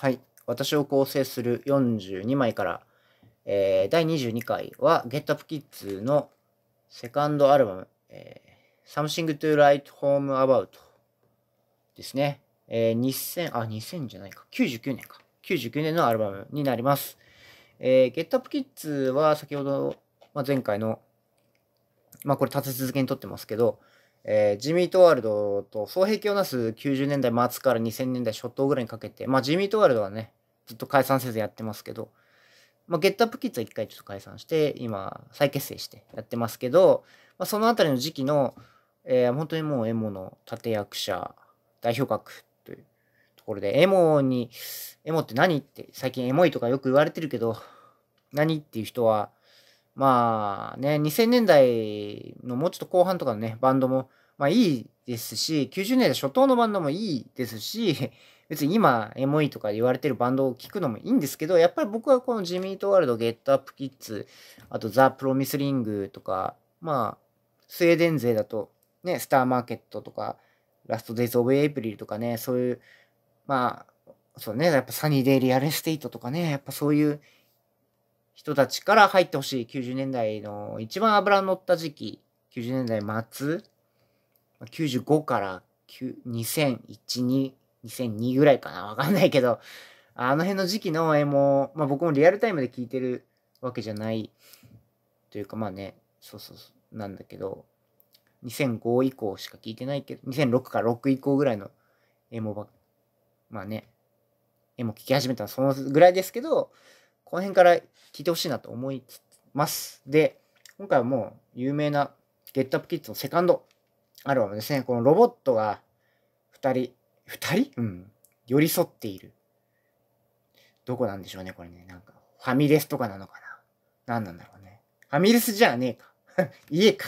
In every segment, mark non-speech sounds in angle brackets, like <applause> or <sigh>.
はい。私を構成する42枚から、えー、第22回は Get Up Kids のセカンドアルバム、えー、Something to Write Home About ですね。えー、2000、あ、2000じゃないか。99年か。99年のアルバムになります。えー、Get Up Kids は先ほど、まあ、前回の、まあこれ立て続けに撮ってますけど、えー、ジミー・トワールドと双璧をなす90年代末から2000年代初頭ぐらいにかけて、まあ、ジミー・トワールドはね、ずっと解散せずやってますけど、まあ、ゲットアップキッズは一回ちょっと解散して、今、再結成してやってますけど、まあ、そのあたりの時期の、えー、本当にもうエモの立役者、代表格というところで、エモに、エモって何って、最近エモいとかよく言われてるけど、何っていう人は、まあね、2000年代のもうちょっと後半とかのね、バンドも、まあいいですし、90年代初頭のバンドもいいですし、<laughs> 別に今、エモいとか言われてるバンドを聴くのもいいんですけど、やっぱり僕はこのジミー・トワールド、ゲット・アップ・キッズ、あとザ・プロミス・リングとか、まあ、スウェーデン勢だと、ね、スター・マーケットとか、ラスト・デイズ・オブ・エイプリルとかね、そういう、まあ、そうね、やっぱサニー・デイ・リアル・エステイトとかね、やっぱそういう人たちから入ってほしい90年代の一番脂乗った時期90年代末95から20012002ぐらいかなわかんないけどあの辺の時期の絵も、まあ、僕もリアルタイムで聴いてるわけじゃないというかまあねそうそうそうなんだけど2005以降しか聞いてないけど、2006から6以降ぐらいの絵もば、まあね、絵も聞き始めたのそのぐらいですけど、この辺から聞いてほしいなと思います。で、今回はもう有名なゲットアップキッズのセカンドアルバムですね。このロボットが2人、2人うん。寄り添っている。どこなんでしょうね、これね。なんか、ファミレスとかなのかな。何なんだろうね。ファミレスじゃねえか。<laughs> 家か。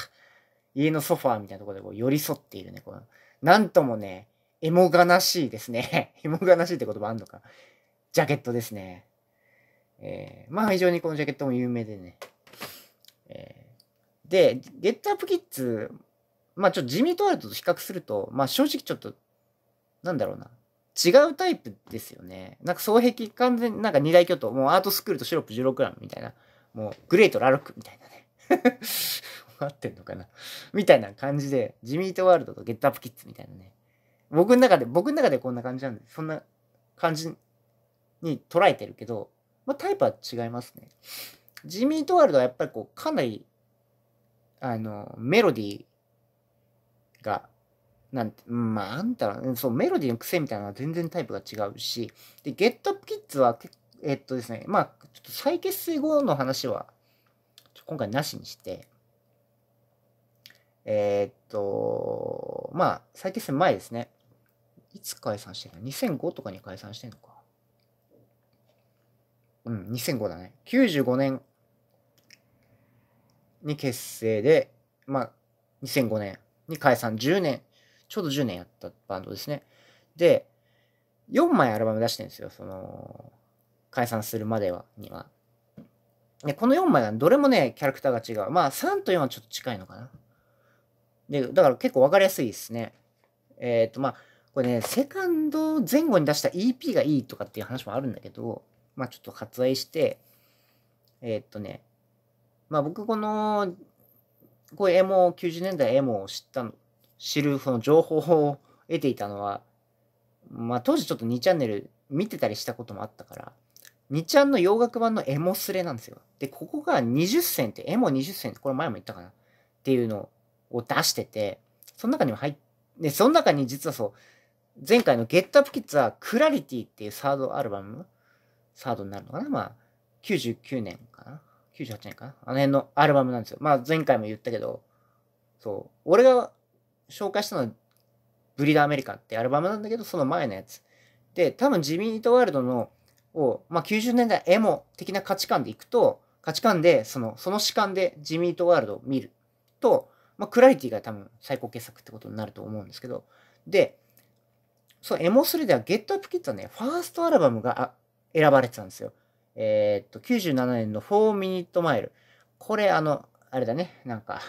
家のソファーみたいなところでこう寄り添っているね。このなんともね、エモ悲しいですね。<laughs> エモ悲しいって言葉あんのか。ジャケットですね。えー、まあ非常にこのジャケットも有名でね。えー、で、ゲットアップキッズ、まあちょっとジミー・トワルトと比較すると、まあ正直ちょっと、なんだろうな。違うタイプですよね。なんか双璧完全なんか二大巨頭、もうアートスクールとシロップ16ランみたいな、もうグレートラロックみたいなね。合 <laughs> ってんのかなみたいな感じで、ジミートワールドとゲットアップキッズみたいなね。僕の中で、僕の中でこんな感じなんで、そんな感じに捉えてるけど、まあ、タイプは違いますね。ジミー・トワルドはやっぱりこう、かなり、あの、メロディーが、なんて、まあ、あんたら、そう、メロディーの癖みたいなのは全然タイプが違うし、で、ゲットアップキッズは、えっとですね、まあ、ちょっと再結成後の話は、今回なしにして、えー、っと、まあ、再結成前ですね。いつ解散してるの ?2005 とかに解散してんのか。うん、2005だね。95年に結成で、まあ、2005年に解散10年、ちょうど10年やったバンドですね。で、4枚アルバム出してるんですよ、その、解散するまでは、には。で、この4枚はどれもね、キャラクターが違う。まあ、3と4はちょっと近いのかな。で、だから結構分かりやすいですね。えっ、ー、と、まあ、これね、セカンド前後に出した EP がいいとかっていう話もあるんだけど、まあ、ちょっと割愛して、えー、っとね、まあ、僕この、こういうエモ、90年代エモを知ったの、知る、その情報を得ていたのは、まあ、当時ちょっと2チャンネル見てたりしたこともあったから、2ちゃんの洋楽版のエモスレなんですよ。で、ここが20銭って、エモ20銭って、これ前も言ったかなっていうのを出してて、その中にも入って、で、その中に実はそう、前回のゲットアップキッズは、クラリティっていうサードアルバムサードになるのかなまあ、99年かな ?98 年かなあの辺のアルバムなんですよ。まあ、前回も言ったけど、そう、俺が紹介したのは、ブリーダーアメリカってアルバムなんだけど、その前のやつ。で、多分ジミー・ート・ワールドの、を、まあ、90年代エモ的な価値観でいくと、価値観で、その、その視観でジミー・ート・ワールドを見ると、まあ、クラリティが多分最高傑作ってことになると思うんですけど、で、そう、エモスレではゲットアップキッズはね、ファーストアルバムが選ばれてたんですよ。えー、っと、97年の4ミニットマイル。これ、あの、あれだね、なんか、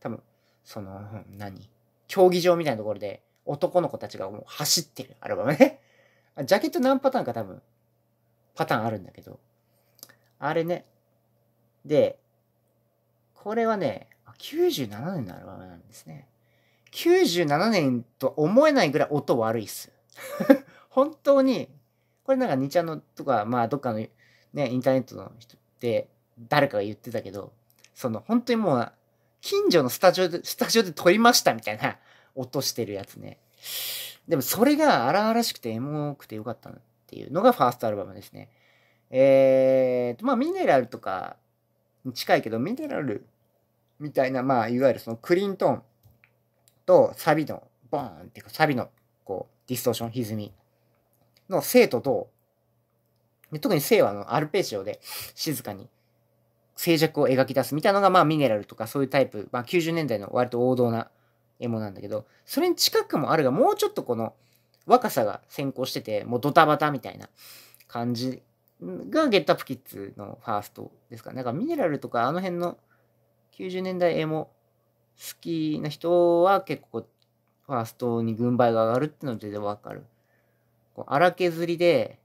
多分、その、何競技場みたいなところで男の子たちがもう走ってるアルバムね。ジャケット何パターンか多分、パターンあるんだけど。あれね。で、これはね、97年のアルバムなんですね。97年とは思えないぐらい音悪いっす。<laughs> 本当にこれなんか2ちゃんのとか、まあどっかのね、インターネットの人って誰かが言ってたけど、その本当にもう、近所のスタジオで、スタジオで撮りましたみたいな音してるやつね。でもそれが荒々しくてエモくてよかったっていうのがファーストアルバムですね。えー、まあミネラルとかに近いけど、ミネラルみたいな、まあいわゆるそのクリントンとサビの、ボーンっていうかサビのこうディストーション、歪みの生と特に生はあのアルペジオで静かに静寂を描き出すみたいなのが、まあ、ミネラルとかそういうタイプ、まあ、90年代の割と王道な絵もなんだけど、それに近くもあるが、もうちょっとこの若さが先行してて、もうドタバタみたいな感じがゲットアップキッズのファーストですかね。だからミネラルとかあの辺の90年代絵も好きな人は結構ファーストに軍配が上がるってのでわかる。こう荒削りで、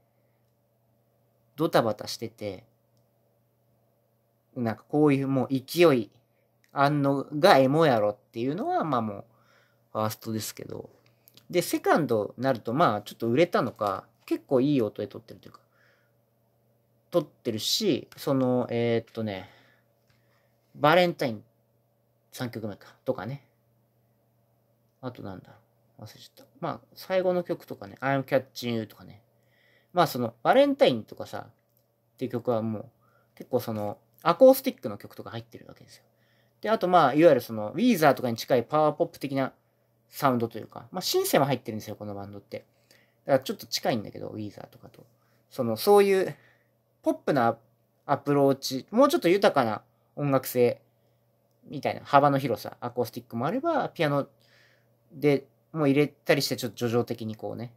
ドタバタしてて、なんかこういうもう勢いあんのがエモやろっていうのは、まあもう、ファーストですけど。で、セカンドになると、まあちょっと売れたのか、結構いい音で撮ってるというか、撮ってるし、その、えー、っとね、バレンタイン3曲目か、とかね。あとなんだろう。忘れちゃった。まあ、最後の曲とかね、I'm Catching You とかね。まあ、その、バレンタインとかさ、っていう曲はもう、結構その、アコースティックの曲とか入ってるわけですよ。で、あとまあ、いわゆるその、ウィーザーとかに近いパワーポップ的なサウンドというか、まあ、シンセも入ってるんですよ、このバンドって。だからちょっと近いんだけど、ウィーザーとかと。その、そういう、ポップなアプローチ、もうちょっと豊かな音楽性みたいな幅の広さ、アコースティックもあれば、ピアノでも入れたりして、ちょっと叙情的にこうね、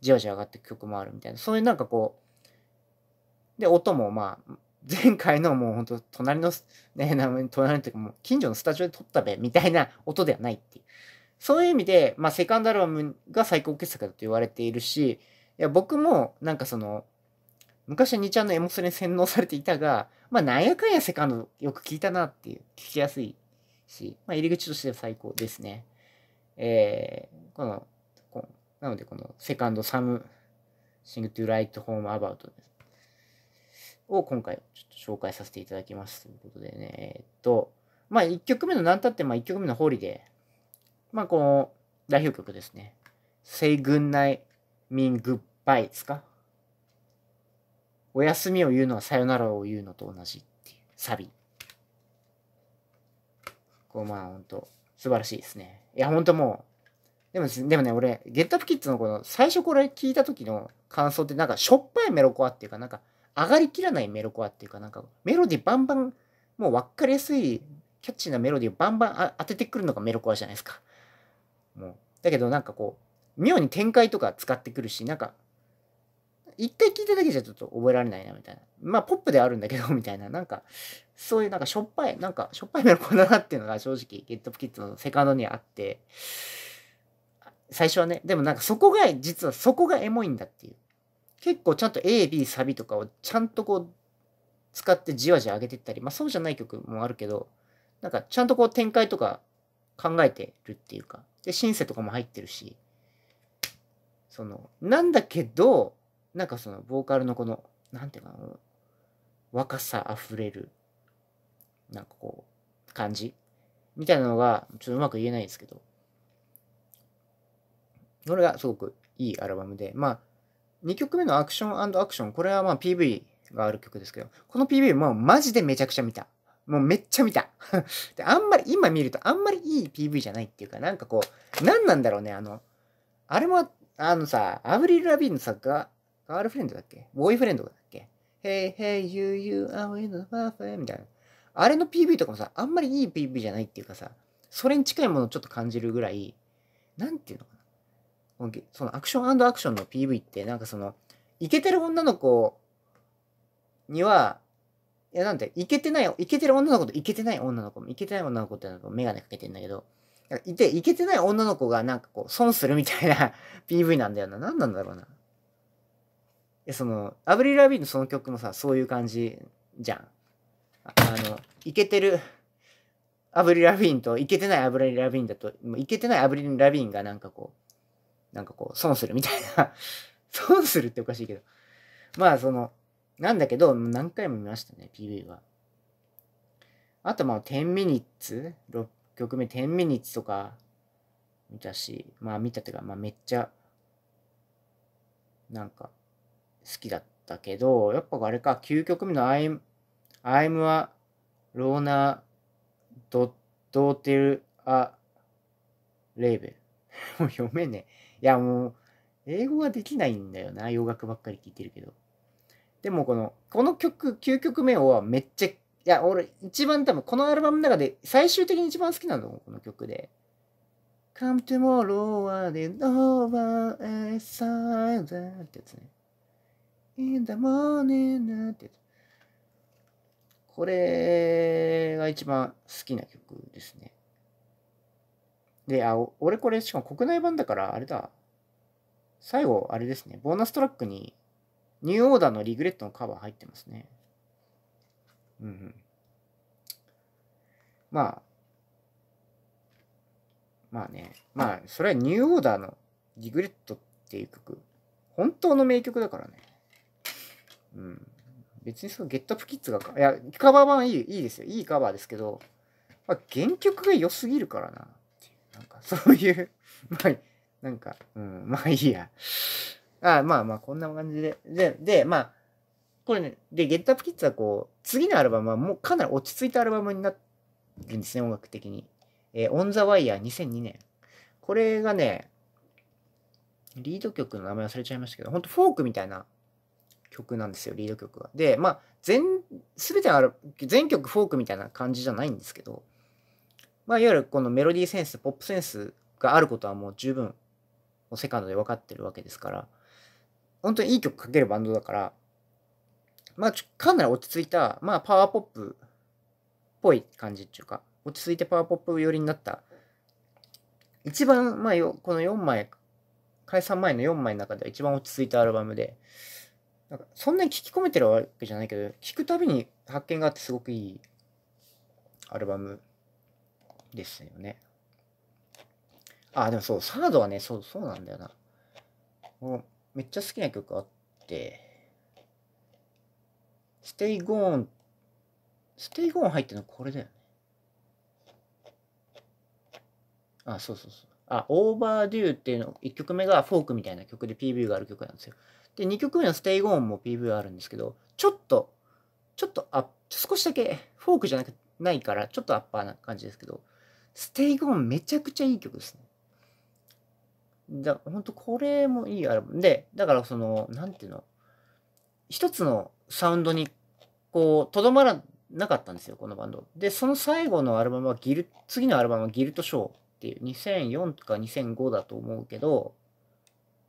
じわじわ上がっていく曲もあるみたいな、そういうなんかこう、で、音もまあ、前回のもうほんと隣の、ね、<laughs> 隣のかも近所のスタジオで撮ったべ、みたいな音ではないっていう。そういう意味で、まあ、セカンドアルバムが最高傑作だと言われているし、いや、僕も、なんかその、昔は2ちゃんのエモスに洗脳されていたが、まあ、なんやかんやセカンドよく聞いたなっていう、聞きやすいし、まあ、入り口としては最高ですね。えー、この、こなのでこのセカンドサムシングトゥライトホームアバウトを今回ちょっと紹介させていただきますということでね、えっと、まあ1曲目の何たってまあ1曲目のホーリーで、まあこの代表曲ですね。Say goodnight, mean goodbye ですかお休みを言うのはさよならを言うのと同じっていうサビ。こうまあほんと素晴らしいですね。いや、ほんともう、でも、でもね、俺、ゲットアップキッズのこの、最初これ聞いた時の感想って、なんか、しょっぱいメロコアっていうか、なんか、上がりきらないメロコアっていうか、なんか、メロディバンバン、もう分かりやすい、キャッチーなメロディをバンバン当ててくるのがメロコアじゃないですか。もう。だけど、なんかこう、妙に展開とか使ってくるし、なんか、一回聞いただけじゃちょっと覚えられないな、みたいな。まあ、ポップであるんだけど、みたいな。なんか、そういうなんかしょっぱい、なんかしょっぱいメロコンだなっていうのが正直、ゲットキッズのセカンドにあって、最初はね、でもなんかそこが、実はそこがエモいんだっていう。結構ちゃんと A、B、サビとかをちゃんとこう、使ってじわじわ上げてったり、まあそうじゃない曲もあるけど、なんかちゃんとこう展開とか考えてるっていうか、で、シンセとかも入ってるし、その、なんだけど、なんかそのボーカルのこのなんていうかな若さあふれるなんかこう感じみたいなのがちょっとうまく言えないですけどこれがすごくいいアルバムでまあ2曲目のアクションアクションこれはまあ PV がある曲ですけどこの PV もうマジでめちゃくちゃ見たもうめっちゃ見た <laughs> であんまり今見るとあんまりいい PV じゃないっていうかなんかこう何なんだろうねあのあれもあのさアブリル・ラビーンの作家ガールフレンドだっけボーイフレンドだっけ ?Hey, hey, you, you, I'm in the f e t みたいな。あれの PV とかもさ、あんまりいい PV じゃないっていうかさ、それに近いものをちょっと感じるぐらい、なんていうのかな。そのアクションアクションの PV って、なんかその、イケてる女の子には、いやなんて、イケてない、イケてる女の子とイケてない女の子も、イケてない女の子ってなんかメガネかけてんだけど、いて、イケてない女の子がなんかこう、損するみたいな PV なんだよな。何なんだろうな。その、アブリル・ラビーンのその曲もさ、そういう感じじゃん。あの、イケてるアブリル・ラビーンと、イケてないアブリル・ラビーンだと、もうイケてないアブリル・ラビーンがなんかこう、なんかこう、損するみたいな。<laughs> 損するっておかしいけど。まあ、その、なんだけど、何回も見ましたね、PV は。あと、まあ、10ミニッツ ?6 曲目10ミニッツとか見たし、まあ見たっていうか、まあめっちゃ、なんか、好きだったけど、やっぱあれか、9曲目の I'm, I'm a Loner d o u t e r a r a b e l もう読めねえ。いやもう、英語はできないんだよな、洋楽ばっかり聴いてるけど。でもこの、この曲、9曲目はめっちゃ、いや、俺、一番多分、このアルバムの中で、最終的に一番好きなの、この曲で。Come tomorrow and over a s i l e ってやつね。in the morning って。これが一番好きな曲ですね。で、あ、俺これしかも国内版だからあれだ。最後、あれですね。ボーナストラックにニューオーダーのリグレットのカバー入ってますね。うん、うん。まあ、まあね、まあ、それはニューオーダーのリグレットっていう曲、本当の名曲だからね。うん。別にそのゲットアップキッズがか、いや、カバー版いいいいですよ。いいカバーですけど、まあ、原曲が良すぎるからな。なんかそういう <laughs> まあ、なんか、うん、まあいいや。あまあまあ、こんな感じで。で、で、まあ、これね、で、ゲットアップキッズはこう、次のアルバムはもうかなり落ち着いたアルバムになるんですね、音楽的に。えー、オン・ザ・ワイヤー2002年。これがね、リード曲の名前忘れちゃいましたけど、ほんとフォークみたいな曲なんですよ、リード曲が。で、まあ、全、すべてある、全曲フォークみたいな感じじゃないんですけど、まあ、いわゆるこのメロディーセンス、ポップセンスがあることはもう十分、セカンドで分かってるわけですから、本当にいい曲書けるバンドだから、まあ、かなり落ち着いた、まあ、パワーポップっぽい感じっていうか、落ち着いてパワーポップ寄りになった、一番、まあ、この4枚、解散前の4枚の中では一番落ち着いたアルバムで、なんかそんなに聞き込めてるわけじゃないけど、聞くたびに発見があってすごくいいアルバムですよね。あ、でもそう、サードはね、そう、そうなんだよな。もうめっちゃ好きな曲あって、ステイゴーン、ステイゴーン入ってるのこれだよね。あ、そうそうそう。あ、オーバーデューっていうの、1曲目がフォークみたいな曲で PV がある曲なんですよ。で、2曲目のステイゴーンも PV あるんですけど、ちょっと、ちょっとあ、少しだけフォークじゃなくないから、ちょっとアッパーな感じですけど、ステイゴーンめちゃくちゃいい曲ですね。だ、ほんとこれもいいアルバム。で、だからその、なんていうの、一つのサウンドに、こう、とどまらなかったんですよ、このバンド。で、その最後のアルバムはギル、次のアルバムはギルトショーっていう、2004か2005だと思うけど、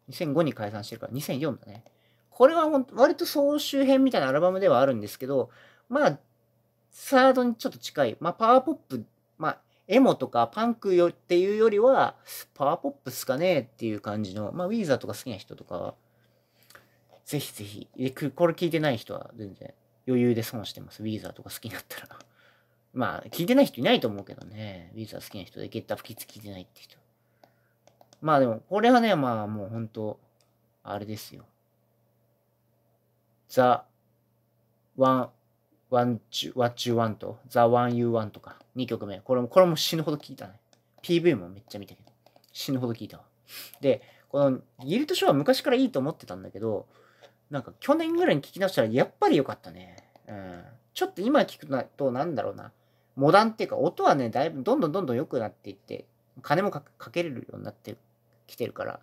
2005に解散してるから2004だね。これは本当、割と総集編みたいなアルバムではあるんですけど、まあ、サードにちょっと近い。まあ、パワーポップ、まあ、エモとかパンクよっていうよりは、パワーポップっすかねっていう感じの、まあ、ウィーザーとか好きな人とかは、ぜひぜひ、これ聞いてない人は全然余裕で損してます。ウィーザーとか好きになったら。まあ、聞いてない人いないと思うけどね。ウィーザー好きな人で、ゲッタ吹きつ聞いてないって人。まあでも、これはね、まあもう本当あれですよ。ザ・ワン・ワン・チュ・ワッチュ・ワンと、ザ・ワン・ユー・ワンとか、2曲目。これも、これも死ぬほど聞いたね。PV もめっちゃ見たけど、死ぬほど聞いたわ。で、このギルトショーは昔からいいと思ってたんだけど、なんか去年ぐらいに聞き直したらやっぱり良かったね。うん。ちょっと今聞くとなんだろうな。モダンっていうか音はね、だいぶどんどんどんどん良くなっていって、金もかけれるようになって来てるから。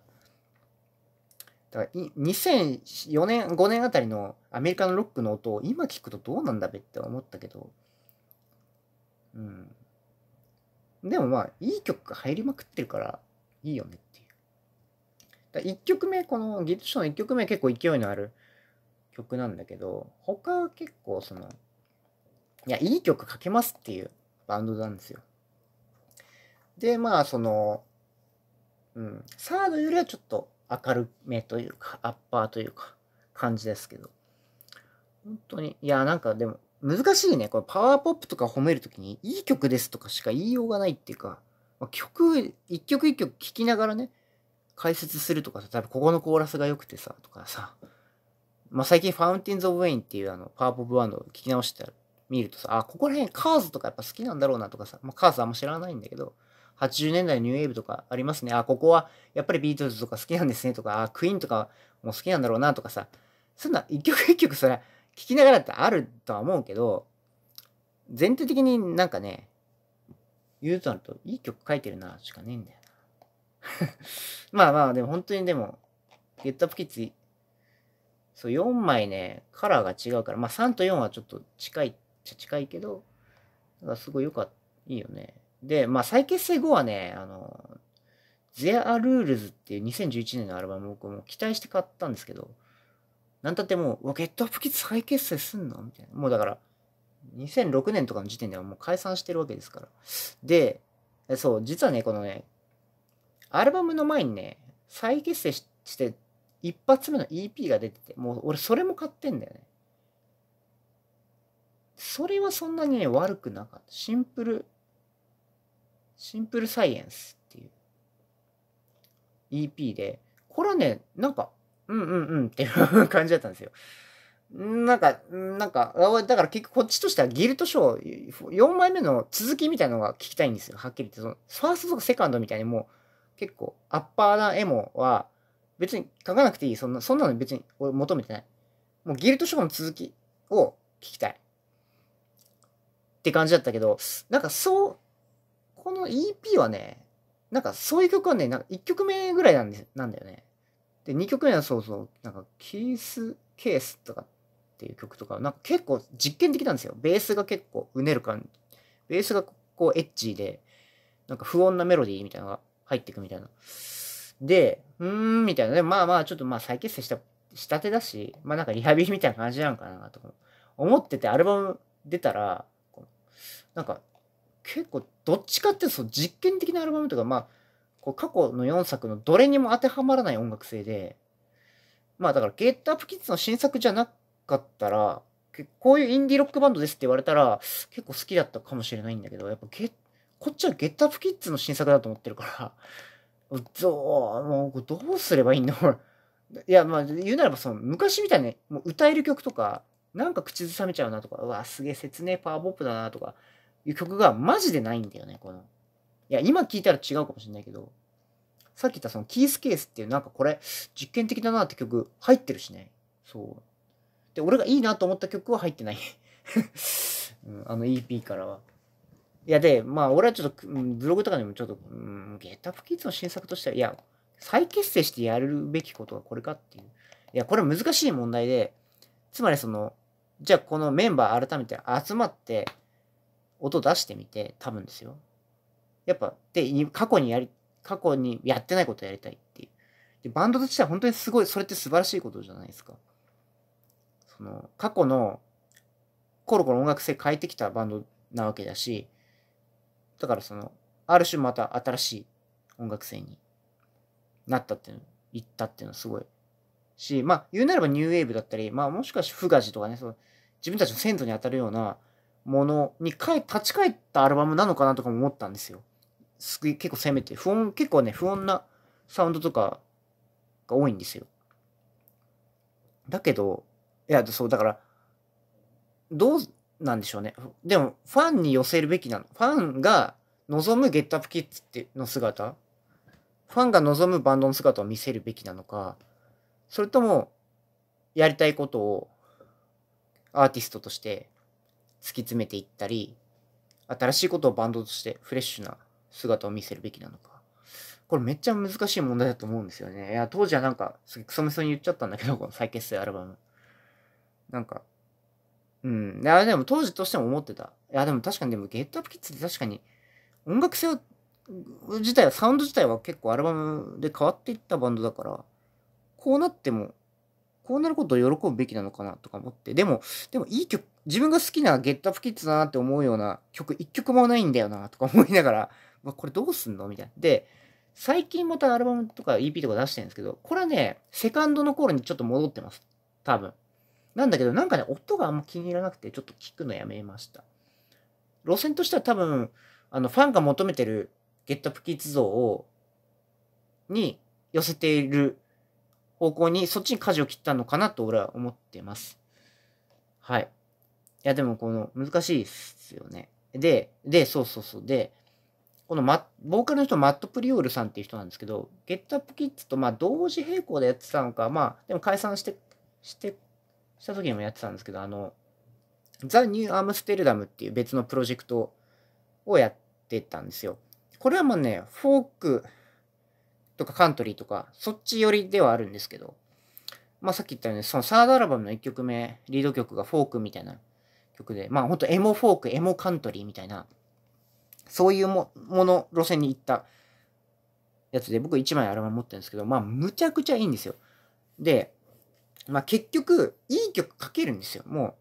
だから2004年、5年あたりのアメリカのロックの音を今聞くとどうなんだべって思ったけど、うん。でもまあ、いい曲が入りまくってるから、いいよねっていう。だ1曲目、このギタトショーの1曲目結構勢いのある曲なんだけど、他は結構その、いや、いい曲書けますっていうバンドなんですよ。で、まあ、その、うん、サードよりはちょっと明るめというか、アッパーというか、感じですけど。本当に、いや、なんかでも、難しいね。これ、パワーポップとか褒めるときに、いい曲ですとかしか言いようがないっていうか、まあ、曲、一曲一曲聴きながらね、解説するとかさ、多分ここのコーラスが良くてさ、とかさ、まあ、最近、ファウンティンズ・オブ・ウェインっていうあの、パワーポップバンドを聴き直して見るとさ、あ、ここら辺、カーズとかやっぱ好きなんだろうなとかさ、まあ、カーズあんま知らないんだけど、80年代ニューウェーブとかありますね。あ、ここはやっぱりビートルズとか好きなんですねとか、あ、クイーンとかも好きなんだろうなとかさ、そんな一曲一曲それ聞きながらってあるとは思うけど、全体的になんかね、言うとなるといい曲書いてるなしかねえんだよな。<laughs> まあまあ、でも本当にでも、ゲットアップキッズ、そう、4枚ね、カラーが違うから、まあ3と4はちょっと近いっちゃ近いけど、だからすごい良かった、いいよね。で、まあ、再結成後はね、あの、t h e ール Are Rules っていう2011年のアルバムを僕も期待して買ったんですけど、なんたってもう、うゲットアップキッズ再結成すんのみたいな。もうだから、2006年とかの時点ではもう解散してるわけですから。で、そう、実はね、このね、アルバムの前にね、再結成して、一発目の EP が出てて、もう俺それも買ってんだよね。それはそんなにね、悪くなかった。シンプルシンプルサイエンスっていう EP で、これはね、なんか、うんうんうんっていう感じだったんですよ。なんか、なんか、だから結局こっちとしてはギルトショー4枚目の続きみたいなのが聞きたいんですよ。はっきり言って、その、ファーストとかセカンドみたいにもう結構アッパーなエモは別に書かなくていい。そんな、そんなの別に俺求めてない。もうギルトショーの続きを聞きたい。って感じだったけど、なんかそう、この EP はね、なんかそういう曲はね、なんか1曲目ぐらいなんでなんだよね。で、2曲目はそうそう、なんかキースケースとかっていう曲とか、なんか結構実験的なんですよ。ベースが結構うねる感じ。ベースがこうエッジで、なんか不穏なメロディーみたいなのが入ってくみたいな。で、うーん、みたいな。でもまあまあ、ちょっとまあ再結成した、したてだし、まあなんかリハビリみたいな感じなんかなと思ってて、アルバム出たら、なんか結構どっちかっていうと実験的なアルバムとか、まあ、こう過去の4作のどれにも当てはまらない音楽性で、まあだからゲットアップキッズの新作じゃなかったら、こういうインディロックバンドですって言われたら結構好きだったかもしれないんだけど、やっぱゲこっちはゲットアップキッズの新作だと思ってるから、どう、もうどうすればいいんだ、ほら。いや、まあ言うならばその昔みたいに、ね、もう歌える曲とか、なんか口ずさめちゃうなとか、うわ、すげえ説明パワーボップだなとか、いう曲がマジでないんだよね、この。いや、今聞いたら違うかもしれないけど、さっき言ったそのキースケースっていうなんかこれ実験的だなって曲入ってるしね。そう。で、俺がいいなと思った曲は入ってない <laughs> うん、あの EP からは。いや、で、まあ俺はちょっと、ブログとかでもちょっと、うん、ゲッタフキッズの新作としては、いや、再結成してやるべきことはこれかっていう。いや、これ難しい問題で、つまりその、じゃあこのメンバー改めて集まって、音出してみて、多分ですよ。やっぱ、で、過去にやり、過去にやってないことやりたいっていう。で、バンドとしては本当にすごい、それって素晴らしいことじゃないですか。その、過去の、コロコロ音楽性変えてきたバンドなわけだし、だからその、ある種また新しい音楽性になったっていうの、言ったっていうのはすごい。し、まあ、言うなればニューウェーブだったり、まあ、もしかしてフガジとかね、その自分たちの先祖に当たるようなものに立ち返ったアルバムなのかなとかも思ったんですよ。す結構攻めて、不穏、結構ね、不穏なサウンドとかが多いんですよ。だけど、いや、そう、だから、どうなんでしょうね。でも、ファンに寄せるべきなの。ファンが望むゲットアップキッズっての姿、ファンが望むバンドの姿を見せるべきなのか、それとも、やりたいことをアーティストとして突き詰めていったり、新しいことをバンドとしてフレッシュな姿を見せるべきなのか。これめっちゃ難しい問題だと思うんですよね。いや、当時はなんか、すげえクソメソに言っちゃったんだけど、この再結成アルバム。なんか、うん。いや、でも当時としても思ってた。いや、でも確かに、でもゲットアップキッズって確かに、音楽性自体は、サウンド自体は結構アルバムで変わっていったバンドだから、こうなってもこうなることを喜ぶべきなのかなとか思って。でも、でもいい曲、自分が好きなゲットアップキッズだなって思うような曲、一曲もないんだよなとか思いながら、ま <laughs> あ、これどうすんのみたいな。で、最近またアルバムとか EP とか出してるんですけど、これはね、セカンドの頃にちょっと戻ってます。多分。なんだけど、なんかね、音があんま気に入らなくて、ちょっと聞くのやめました。路線としては多分、あの、ファンが求めてるゲットアップキッズ像を、に寄せている方向に、そっちに舵を切ったのかなと俺は思ってます。はい。いや、でもこの、難しいっすよね。で、で、そうそうそう。で、このマボーカルの人、マット・プリオールさんっていう人なんですけど、ゲットアップキッズとまあ同時並行でやってたのか、まあ、でも解散して、して、した時にもやってたんですけど、あの、ザ・ニュー・アムステルダムっていう別のプロジェクトをやってたんですよ。これはまあね、フォーク、とかカントリーとか、そっち寄りではあるんですけど、まあさっき言ったように、そのサードアルバムの1曲目、リード曲がフォークみたいな曲で、まあほんとエモフォーク、エモカントリーみたいな、そういうもの路線に行ったやつで、僕1枚アルバム持ってるんですけど、まあむちゃくちゃいいんですよ。で、まあ結局、いい曲書けるんですよ。も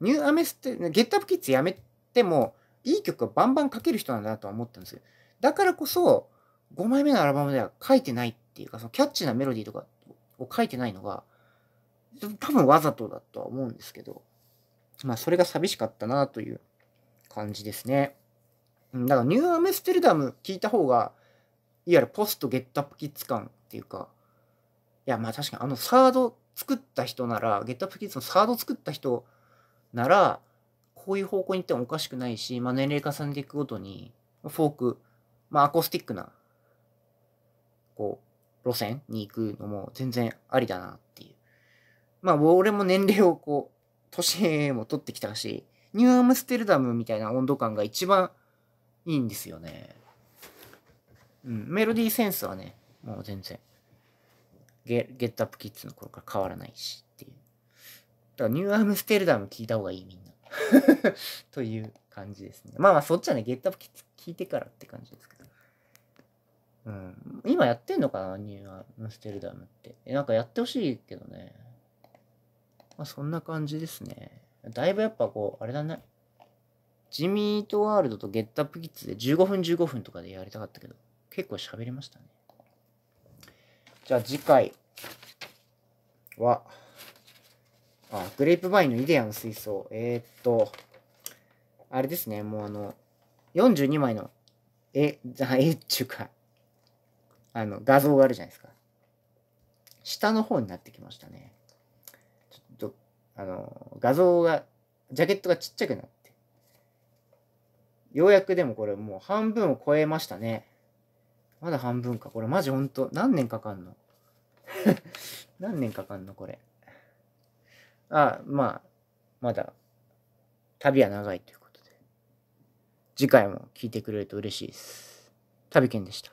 う、ニューアメスって、ゲットアップキッズやめても、いい曲をバンバン書ける人なんだなとは思ったんですよ。だからこそ、5枚目のアルバムでは書いてないっていうか、そのキャッチなメロディーとかを書いてないのが、多分わざとだとは思うんですけど、まあそれが寂しかったなという感じですね。だからニューアメステルダム聞いた方が、いわゆるポストゲットアップキッズ感っていうか、いやまあ確かにあのサード作った人なら、ゲットアップキッズのサード作った人なら、こういう方向に行ってもおかしくないし、まあ年齢重ねていくごとに、フォーク、まあアコースティックなこう、路線に行くのも全然ありだなっていう。まあ、俺も年齢をこう、年も取ってきたし、ニューアムステルダムみたいな温度感が一番いいんですよね。うん、メロディーセンスはね、もう全然。ゲゲットアップキッズの頃から変わらないしっていう。だからニューアムステルダム聞いた方がいいみんな。<laughs> という感じですね。まあまあそっちはね、ゲットアップキッズ聞いてからって感じですかうん。今やってんのかなニューアムステルダムって。え、なんかやってほしいけどね。まあ、そんな感じですね。だいぶやっぱこう、あれだね。ジミートワールドとゲットアップキッズで15分15分とかでやりたかったけど、結構喋りましたね。じゃあ次回は、あ、グレープバインのイデアの水槽。えー、っと、あれですね、もうあの、42枚の、え、え、っちゅうか、あの、画像があるじゃないですか。下の方になってきましたね。ちょっと、あの、画像が、ジャケットがちっちゃくなって。ようやくでもこれもう半分を超えましたね。まだ半分か。これマジほんと、何年かかんの <laughs> 何年かかんのこれ。あ、まあ、まだ、旅は長いということで。次回も聞いてくれると嬉しいです。旅券でした。